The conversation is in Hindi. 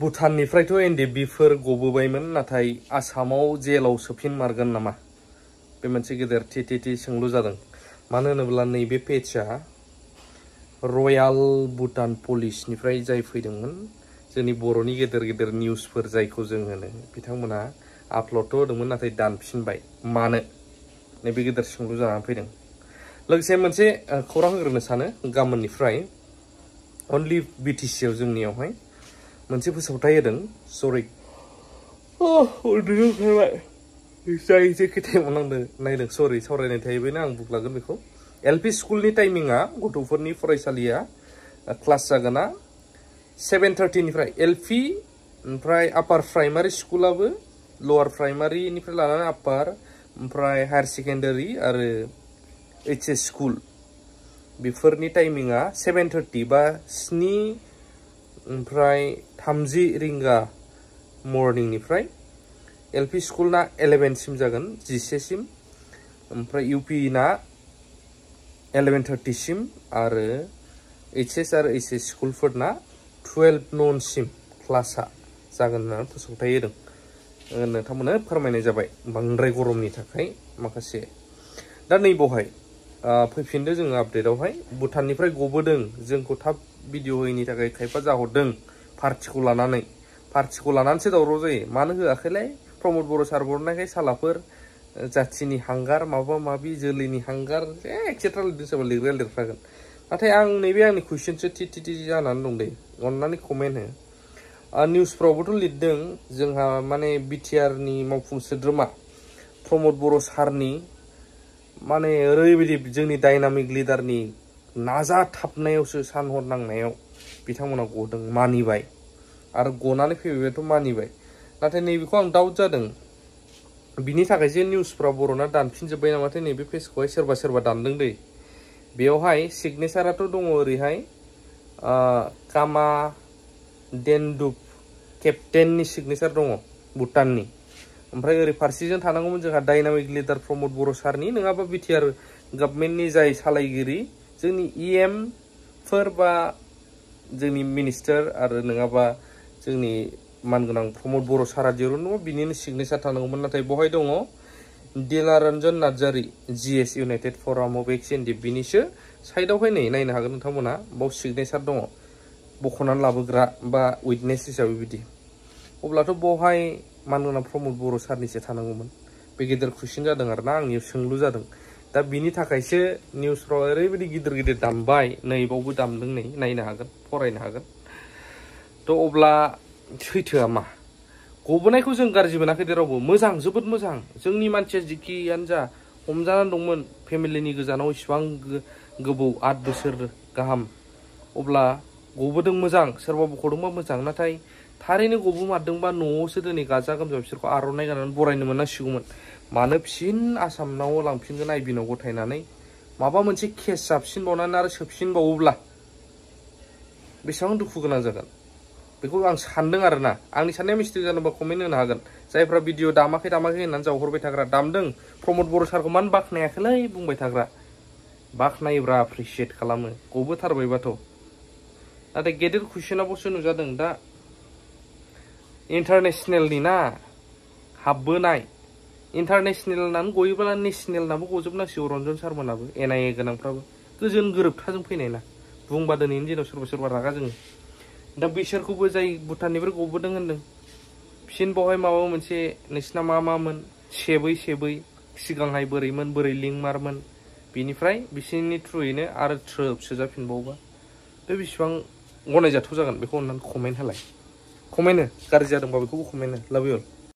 भुटाननिफ्रायथ' एनडिएफबिफोर गबोबायमोन नाथाय आसामाव जेलाव सोफिनमारगोन नामा बे मोनसे गेदेर थि थि थि सोंलु जादों मानो होनोब्ला नैबे पेजआ रयेल भुटान पुलिसनिफ्राय जाय फैदोंमोन जोंनि बर'नि गेदेर गेदेर निउसफोर जायखौ जों होनो बिथांमोना आपल'डथ' होदोंमोन नाथाय दानफिनबाय मानो नैबे गेदेर सोंलु जानानै फैदों लोगोसे मोनसे खौरां होग्रोनो सानो गाबोननिफ्राय अनलि बिटिसिआव जोंनियावहाय मोनसे फोसावथाय होदों सरि उन्दैयाव थाबाय जाय जेखि टाइमाव नांदों नायदों सरि सावरायनाय थाहैबायना आं बुंलागोन बेखौ एल पि स्कुलनि टाइमिङा गथ'फोरनि फरायसालिया क्लास जागोना सेभेन थार्टिनिफ्राय एल पि ओमफ्राय आपार प्राइमारि स्कुलाबो लवार प्राइमारिनिफ्राय लानानै आपार ओमफ्राय हायार सेकेन्डारि आरो ओइच एस स्कुल बेफोरनि टाइमिङा सेभेन थार्टि बा स्नि ओमफ्राय थामजि रिंगा मर्निंनिफ्राय एल पि स्कुलना एलेभेनसिम जागोन जिसेसिम ओमफ्राय इउ पि ना एलेभेन थार्टिसिम आरो एइच एस आरो एइच एस स्कुलफोरना टुवेल्भ ननसिम क्लासआ जागोन होननानै फोसावथाय होदों नोंथांमोननो फोरमायनाय जाबाय बांद्राय गरमनि थाखाय माखासे दा नैबावहाय फैफिनदो जोङो आपडेटआवहाय भुटाननिफ्राय गबोदों जोंखौ थाब भिडिअ होयैनि थाखाय खायफा जाहरदों पार्टिखौ लानानै पार्टिखौ लानानैसो दावराव जायो मानो होआखैलाय प्रमद बर' सार बरनायखाय सालाफोर जाथिनि हांगार माबा माबि जोलैनि हांगार एक्सेट्रा सोरबा लिरग्रा लिरफागोन नाथाय आं नैबे आंनि कुइसनसो थि थि थि जानानै दं दे अननानै कमेन्ट हो निउसफ्रावबोथ' लिरदों जोंहा माने आरनि मावफुं सोद्रोमा प्रमद बर' सारनि माने ओरैबायदि जोंनि डायनामिक लिडारनि नाजाथाबनायावसो हर नांनायाव बिथांमोना गदों मानिबाय आरो गनानै फैबायबाथ' मानिबाय नाथाय नैबेखौ आं डाउट जादों बिनि थाखाय जे निउसफ्रा बर'ना दानफिनजोब्बाय नामाथाय नैबे फेसखौहाय सोरबा सोरबा दानदों दै बेयावहाय सिगनेसाराथ' दङ ओरैहाय कामा देनदुप केप्टेननि सिगनेसार दङ भुटाननि ओमफ्राय ओरै फारसेजों थानांगौमोन जोंहा डायनामिक लिडार प्रमद बर' सारनि नङाबा बिटिआर गभर्नमेन्टनि जाय सालायगिरि जोंनि इएम फोरबा जोंनि मिनिस्टार आरो नङाबा जोंनि मानगोनां प्रमद बर' सारा दिरुनो बिनिनो सिगनेचार थानांगौमोन नाथाय बहाय दङ Dilaranjan Narzary G S united forum of एक्सेन्डि बिनिसो साइडआवहाय नै नायनो हागोन नोंथांमोना बाव सिगनेचार दङ बख'नानै लाबोग्रा बा उइटनेस हिसाबै बिदि अब्लाथ' बहाय मानगोनां प्रमद बर' सारनिसो थानांगौमोन बे गेदेर कुइसन जादों आरो ना आंनियाव सोंलु जादों दा बिनि थाखायसो निउसफ्राव ओरैबायदि गिदिर गिदिर दामबाय नै बावबो दामदों नै नायनो हागोन फरायनो हागोन थ' अब्ला सैथोआ मा गबोनायखौ जों गाज्रि मोनाखै रावबो मोजां जोबोद मोजां जोंनि मानसिया जिखियानो जा हमजानानै दंमोन फेमिलिनि गोजानाव इसिबां गोबौ आठ बोसोर गाहाम अब्ला गबोदों मोजां सोरबा बख'दोंबा मोजां नाथाय थारैनो गबोमारदोंबा न'आवसो दिनै गाजा गोमजा बिसोरखौ आर'नाइ गाननानै बरायनो मोननांसिगौमोन मानो फिन आसामनाव लांफिनगोन आइबिनाव गथायनानै माबा मोनसे केस जाफिनबावनानै आरो सोफिनबावोब्ला बेसेबां दुखु गोनां जागोन बेखौ आं सानदों आरो ना आंनि साननाया मिस्टेक जानोबा कमेन्ट होनो हागोन जायफ्रा भिडिअ दामाखै दामाखै होननानै जावहरबाय थाग्रा दामदों प्रमद बर' सारखौ मानो बाख्नायाखैलै बुंबाय थाग्रा बाख्नायोब्रा एप्रिसियेट खालामो गबोथारबायबाथ' नाथाय गेदेर कुइसनाबोसो नुजादों दा इन्टारनेसनेलनि ना हाबबोनाय इन्टारनेसनेल होननानै गयोब्ला नेसनेल होननाबो गजोबनांसिगौ रन्जन सारमोनाबो एन आइ ए गोनांफ्राबो गोजोन गोरोबथाजों फैनाय ना बुंबा दिनैनि दिनाव सोरबा सोरबा रागा जोङो दा बिसोरखौबो जाय भुटाननिफ्राय गबोदों होन्दों फिन बावहाय माबा मोनसे नोंसिना मा मामोन सेबै सेबै सिगांहाय बोरैमोन बोरै लिंमारमोन बिनिफ्राय बिसोरनि थ्रुयैनो आरो थ्रोब सोजाफिनबावबा बे बेसेबां गनायजाथाव जागोन बेखौ अननानै कमेन्ट होलाय कमेन्ट हो गाज्रि जादोंबा बेखौबो कमेन्ट हो लाभ इउ